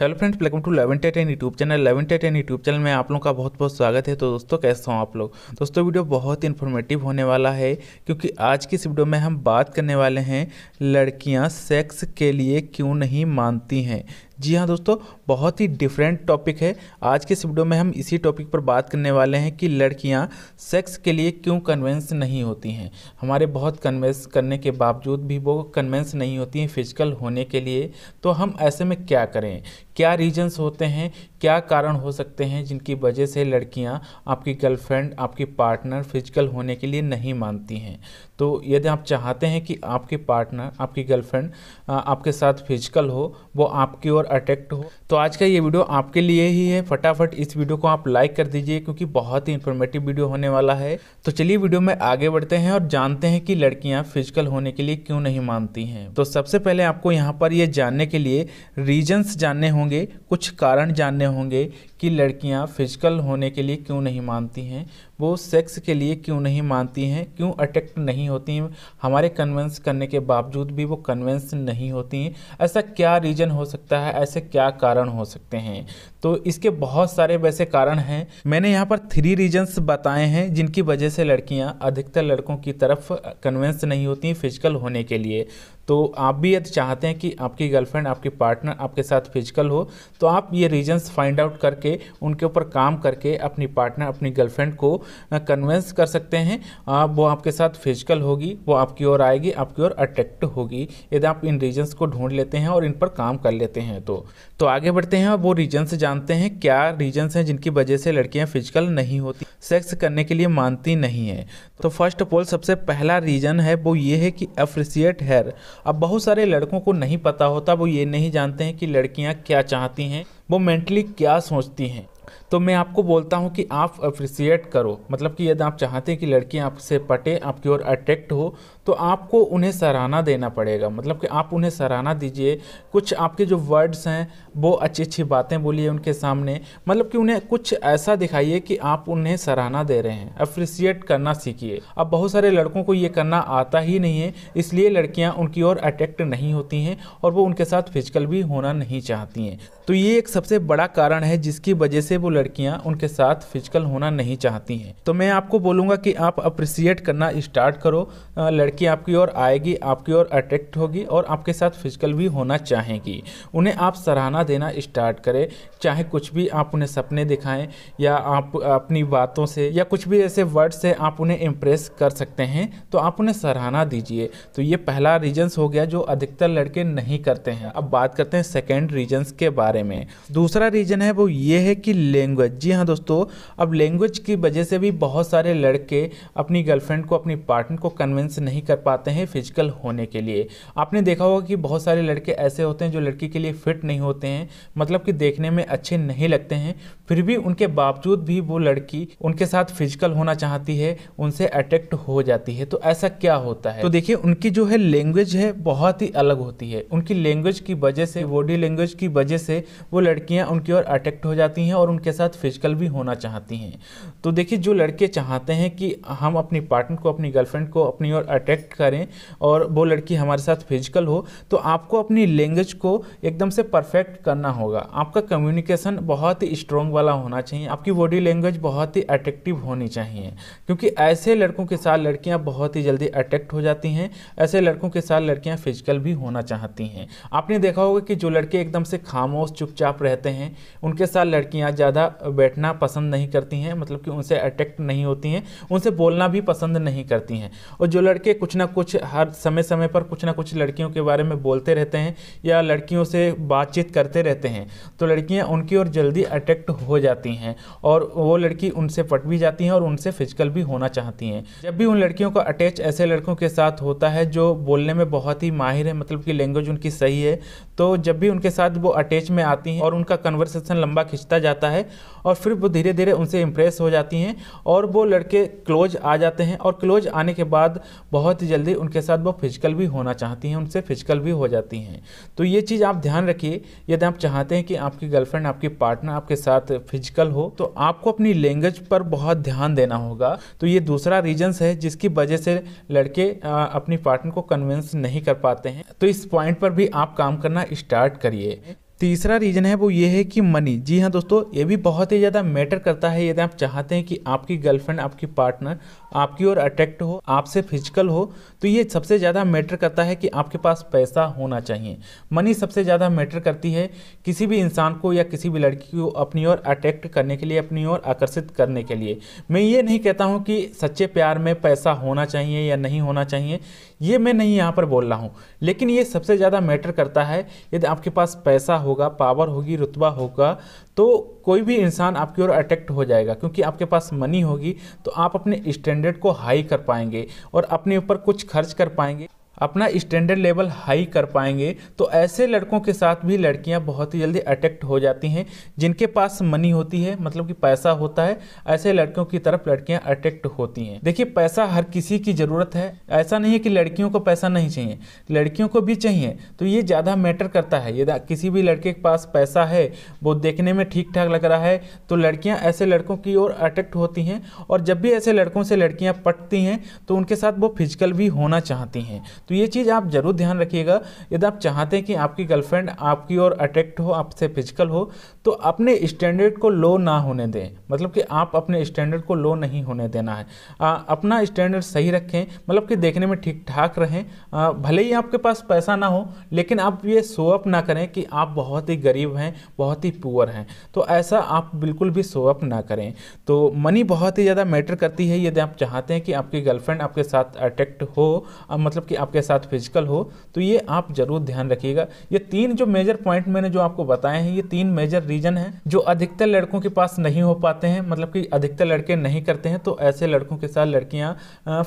hello friends welcome to लेवन टेटेन YouTube channel लेवन टेटेन यूट्यूब चैनल में आप लोगों का बहुत बहुत स्वागत है तो दोस्तों कैसे हो आप लोग दोस्तों वीडियो बहुत इन्फॉर्मेटिव होने वाला है क्योंकि आज की इस वीडियो में हम बात करने वाले हैं लड़कियां सेक्स के लिए क्यों नहीं मानती हैं जी हाँ दोस्तों बहुत ही डिफरेंट टॉपिक है आज के इस वीडियो में हम इसी टॉपिक पर बात करने वाले हैं कि लड़कियां सेक्स के लिए क्यों कन्वेंस नहीं होती हैं हमारे बहुत कन्वेंस करने के बावजूद भी वो कन्वेंस नहीं होती हैं फिजिकल होने के लिए तो हम ऐसे में क्या करें क्या रीजंस होते हैं क्या कारण हो सकते हैं जिनकी वजह से लड़कियां आपकी गर्लफ्रेंड आपकी पार्टनर फिजिकल होने के लिए नहीं मानती हैं तो यदि आप चाहते हैं कि आपके पार्टनर आपकी गर्लफ्रेंड आपके साथ फिजिकल हो वो आपकी ओर अट्रैक्ट हो तो आज का ये वीडियो आपके लिए ही है फटाफट इस वीडियो को आप लाइक कर दीजिए क्योंकि बहुत ही इन्फॉर्मेटिव वीडियो होने वाला है तो चलिए वीडियो में आगे बढ़ते हैं और जानते हैं कि लड़कियाँ फिजिकल होने के लिए क्यों नहीं मानती हैं तो सबसे पहले आपको यहाँ पर ये जानने के लिए रीजन्स जानने होंगे होंगे कुछ कारण जानने होंगे कि लड़कियां फिजिकल होने के लिए क्यों नहीं मानती हैं वो सेक्स के लिए क्यों नहीं मानती हैं क्यों अट्रैक्ट नहीं होती हैं हमारे कन्वेंस करने के बावजूद भी वो कन्वेंस नहीं होती हैं ऐसा क्या रीज़न हो सकता है ऐसे क्या कारण हो सकते हैं तो इसके बहुत सारे वैसे कारण हैं मैंने यहाँ पर थ्री रीजन्स बताए हैं जिनकी वजह से लड़कियाँ अधिकतर लड़कों की तरफ कन्वेंस नहीं होती फिजिकल होने के लिए तो आप भी यदि चाहते हैं कि आपकी गर्लफ्रेंड आपकी पार्टनर आपके साथ फिजिकल हो तो आप ये रीजन्स फाइंड आउट करके उनके ऊपर काम करके अपनी पार्टनर अपनी गर्लफ्रेंड को कन्वेंस कर सकते हैं आप वो आपके साथ फिजिकल होगी वो आपकी ओर आएगी आपकी ओर अट्रैक्ट होगी यदि आप इन रीजन्स को ढूंढ लेते हैं और इन पर काम कर लेते हैं तो तो आगे बढ़ते हैं और वो रीजन्स जानते हैं क्या रीजन्स हैं जिनकी वजह से लड़कियां फिजिकल नहीं होती सेक्स करने के लिए मानती नहीं है तो फर्स्ट ऑफ ऑल सबसे पहला रीजन है वो ये है कि अप्रिसिएट हेयर अब बहुत सारे लड़कों को नहीं पता होता वो ये नहीं जानते हैं कि लड़कियाँ क्या चाहती हैं वो मेंटली क्या सोचती हैं तो मैं आपको बोलता हूँ कि आप अप्रिसिएट करो मतलब कि यदि आप चाहते हैं कि लड़कियाँ आपसे पटे आपकी ओर अट्रैक्ट हो तो आपको उन्हें सराहना देना पड़ेगा मतलब कि आप उन्हें सराहना दीजिए कुछ आपके जो वर्ड्स हैं वो अच्छी अच्छी बातें बोलिए उनके सामने मतलब कि उन्हें कुछ ऐसा दिखाइए कि आप उन्हें सराहना दे रहे हैं अप्रिसिएट करना सीखिए अब बहुत सारे लड़कों को ये करना आता ही नहीं है इसलिए लड़कियाँ उनकी ओर अट्रैक्ट नहीं होती हैं और वो उनके साथ फिजिकल भी होना नहीं चाहती हैं तो ये एक सबसे बड़ा कारण है जिसकी वजह से वो लड़कियां उनके साथ फिजिकल होना नहीं चाहती हैं तो मैं आपको बोलूँगा कि आप अप्रिसिएट करना स्टार्ट करो लड़की आपकी ओर आएगी आपकी ओर अट्रैक्ट होगी और आपके साथ फिजिकल भी होना चाहेंगी उन्हें आप सराहना देना स्टार्ट करें चाहे कुछ भी आप उन्हें सपने दिखाएं या आप अपनी बातों से या कुछ भी ऐसे वर्ड से आप उन्हें इम्प्रेस कर सकते हैं तो आप उन्हें सराहना दीजिए तो ये पहला रीजन्स हो गया जो अधिकतर लड़के नहीं करते हैं अब बात करते हैं सेकेंड रीजन्स के बारे बारे में दूसरा रीज़न है वो ये है कि लैंग्वेज जी हाँ दोस्तों अब लैंग्वेज की वजह से भी बहुत सारे लड़के अपनी गर्लफ्रेंड को अपनी पार्टनर को कन्विंस नहीं कर पाते हैं फिजिकल होने के लिए आपने देखा होगा कि बहुत सारे लड़के ऐसे होते हैं जो लड़की के लिए फिट नहीं होते हैं मतलब कि देखने में अच्छे नहीं लगते हैं फिर भी उनके बावजूद भी वो लड़की उनके साथ फिजिकल होना चाहती है उनसे अट्रैक्ट हो जाती है तो ऐसा क्या होता है तो देखिए उनकी जो है लैंग्वेज है बहुत ही अलग होती है उनकी लैंग्वेज की वजह से बॉडी लैंग्वेज की वजह से वो लड़कियाँ उनकी ओर अट्रैक्ट हो जाती हैं और उनके साथ फिजिकल भी होना चाहती हैं तो देखिए जो लड़के चाहते हैं कि हम अपनी पार्टनर को अपनी गर्लफ्रेंड को अपनी ओर अट्रैक्ट करें और वो लड़की हमारे साथ फिजिकल हो तो आपको अपनी लैंग्वेज को एकदम से परफेक्ट करना होगा आपका कम्युनिकेशन बहुत ही स्ट्रॉन्ग वाला होना चाहिए आपकी बॉडी लैंग्वेज बहुत ही अट्रैक्टिव होनी चाहिए क्योंकि ऐसे लड़कों के साथ लड़कियाँ बहुत ही जल्दी अट्रैक्ट हो जाती हैं ऐसे लड़कों के साथ लड़कियाँ फिजिकल भी होना चाहती हैं आपने देखा होगा कि जो लड़के एकदम से खामोश चुपचाप रहते हैं उनके साथ लड़कियां ज़्यादा बैठना पसंद नहीं करती हैं मतलब कि उनसे अट्रैक्ट नहीं होती हैं उनसे बोलना भी पसंद नहीं करती हैं और जो लड़के कुछ ना कुछ हर समय समय पर कुछ ना कुछ लड़कियों के बारे में बोलते रहते हैं या लड़कियों से बातचीत करते रहते हैं तो लड़कियाँ उनकी ओर जल्दी अट्रैक्ट हो जाती हैं और वो लड़की उनसे पट भी जाती हैं और उनसे फिजिकल भी होना चाहती हैं जब भी उन लड़कियों का अटैच ऐसे लड़कों के साथ होता है जो बोलने में बहुत ही माहिर है मतलब कि लैंग्वेज उनकी सही है तो जब भी उनके साथ वो अटैच में आती हैं और उनका कन्वर्सेशन लंबा खिंचता जाता है और फिर वो धीरे धीरे उनसे इम्प्रेस हो जाती हैं और वो लड़के क्लोज आ जाते हैं और क्लोज आने के बाद बहुत ही जल्दी उनके साथ वो फिजिकल भी होना चाहती हैं उनसे फिजिकल भी हो जाती हैं तो ये चीज़ आप ध्यान रखिए यदि आप चाहते हैं कि आपकी गर्लफ्रेंड आपकी पार्टनर आपके साथ फिजिकल हो तो आपको अपनी लैंग्वेज पर बहुत ध्यान देना होगा तो ये दूसरा रीजन्स है जिसकी वजह से लड़के अपनी पार्टनर को कन्विंस नहीं कर पाते हैं तो इस पॉइंट पर भी आप काम करना स्टार्ट करिए तीसरा रीज़न है वो ये है कि मनी जी हाँ दोस्तों ये भी बहुत ही ज़्यादा मैटर करता है यदि आप चाहते हैं कि आपकी गर्लफ्रेंड आपकी पार्टनर आपकी ओर अट्रैक्ट हो आपसे फिजिकल हो तो ये सबसे ज़्यादा मैटर करता है कि आपके पास पैसा होना चाहिए मनी सबसे ज़्यादा मैटर करती है किसी भी इंसान को या किसी भी लड़की को अपनी ओर अट्रैक्ट करने के लिए अपनी ओर आकर्षित करने के लिए मैं ये नहीं कहता हूँ कि सच्चे प्यार में पैसा होना चाहिए या नहीं होना चाहिए ये मैं नहीं यहाँ पर बोल रहा हूँ लेकिन ये सबसे ज़्यादा मैटर करता है यदि आपके पास पैसा होगा पावर होगी रुतबा होगा तो कोई भी इंसान आपकी ओर अट्रैक्ट हो जाएगा क्योंकि आपके पास मनी होगी तो आप अपने स्टैंडर्ड को हाई कर पाएंगे और अपने ऊपर कुछ खर्च कर पाएंगे अपना स्टैंडर्ड लेवल हाई कर पाएंगे तो ऐसे लड़कों के साथ भी लड़कियां बहुत ही जल्दी अट्रैक्ट हो जाती हैं जिनके पास मनी होती है मतलब कि पैसा होता है ऐसे लड़कियों की तरफ लड़कियां अट्रैक्ट होती हैं देखिए पैसा हर किसी की ज़रूरत है ऐसा नहीं है कि लड़कियों को पैसा नहीं चाहिए लड़कियों को भी चाहिए तो ये ज़्यादा मैटर करता है यदि किसी भी लड़के के पास पैसा है वो देखने में ठीक ठाक लग रहा है तो लड़कियाँ ऐसे लड़कों की ओर अट्रैक्ट होती हैं और जब भी ऐसे लड़कों से लड़कियाँ पटती हैं तो उनके साथ वो फिजिकल भी होना चाहती हैं तो ये चीज़ आप ज़रूर ध्यान रखिएगा यदि आप चाहते हैं कि आपकी गर्लफ्रेंड आपकी ओर अट्रैक्ट हो आपसे फिजिकल हो तो अपने स्टैंडर्ड को लो ना होने दें मतलब कि आप अपने स्टैंडर्ड को लो नहीं होने देना है आ, अपना स्टैंडर्ड सही रखें मतलब कि देखने में ठीक ठाक रहें आ, भले ही आपके पास पैसा ना हो लेकिन आप ये शो अप ना करें कि आप बहुत ही गरीब हैं बहुत ही पुअर हैं तो ऐसा आप बिल्कुल भी शो अप ना करें तो मनी बहुत ही ज़्यादा मैटर करती है यदि आप चाहते हैं कि आपकी गर्लफ्रेंड आपके साथ अट्रैक्ट हो मतलब कि आपके आपके साथ फिजिकल हो तो ये आप जरूर ध्यान रखिएगा ये तीन जो मेजर पॉइंट मैंने जो आपको बताए हैं ये तीन मेजर रीजन है जो अधिकतर लड़कों के पास नहीं हो पाते हैं मतलब कि अधिकतर लड़के नहीं करते हैं तो ऐसे लड़कों के साथ लड़कियाँ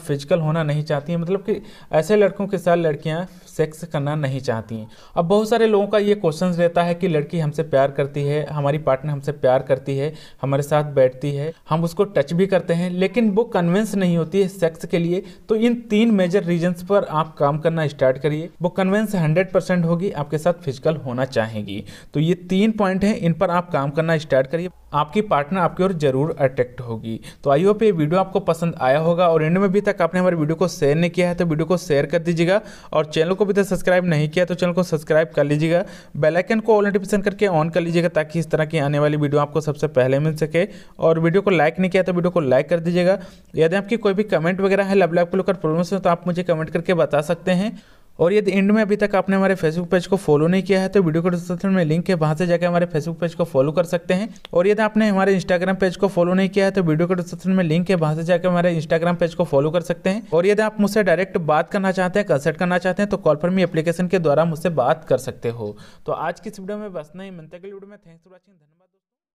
फिजिकल होना नहीं चाहती हैं मतलब कि ऐसे लड़कों के साथ लड़कियाँ सेक्स करना नहीं चाहती हैं अब बहुत सारे लोगों का ये क्वेश्चन रहता है कि लड़की हमसे प्यार करती है हमारी पार्टनर हमसे प्यार करती है हमारे साथ बैठती है हम उसको टच भी करते हैं लेकिन वो कन्विंस नहीं होती है सेक्स के लिए तो इन तीन मेजर रीजन्स पर आप काम करना स्टार्ट करिए वो कन्वेंस हंड्रेड परसेंट होगी आपके साथ फिजिकल होना चाहेंगी तो ये तीन पॉइंट हैं इन पर आप काम करना स्टार्ट करिए आपकी पार्टनर आपकी ओर जरूर अट्रैक्ट होगी तो आई होप ये वीडियो आपको पसंद आया होगा और एंड में अभी तक आपने हमारे वीडियो को शेयर नहीं किया है तो वीडियो को शेयर कर दीजिएगा और चैनल को भी तक सब्सक्राइब नहीं किया तो चैनल को सब्सक्राइब कर लीजिएगा बेलाइकन को ऑल नोटिफिकेशन करके ऑन कर लीजिएगा ताकि इस तरह की आने वाली वीडियो आपको सबसे पहले मिल सके और वीडियो को लाइक नहीं किया तो वीडियो को लाइक कर दीजिएगा यदि आपकी कोई भी कमेंट वगैरह है लव लाइफ को लेकर प्रॉब्लम्स हो तो आप मुझे कमेंट करके बता सकते हैं और यदि एंड में अभी तक आपने हमारे फेसबुक पेज को फॉलो नहीं किया है तो वीडियो के डिस्क्रिप्शन में लिंक है वहाँ से जाकर हमारे फेसबुक पेज को फॉलो कर सकते हैं और यदि आपने हमारे इंस्टाग्राम पेज को फॉलो नहीं किया है तो वीडियो के डिस्क्रिप्शन में लिंक है वहाँ से जाकर हमारे इंस्टाग्राम पेज को फॉलो कर सकते हैं और यदि आप मुझसे डायरेक्ट बात करना चाहते हैं कंसल्ट करना चाहते हैं तो कॉल फॉर मी एप्लीकेशन के द्वारा मुझसे बात कर सकते हो तो आज की इस वीडियो में बस नहीं मिलते अगली वीडियो में थैंक्स फॉर वॉचिंग धन्यवाद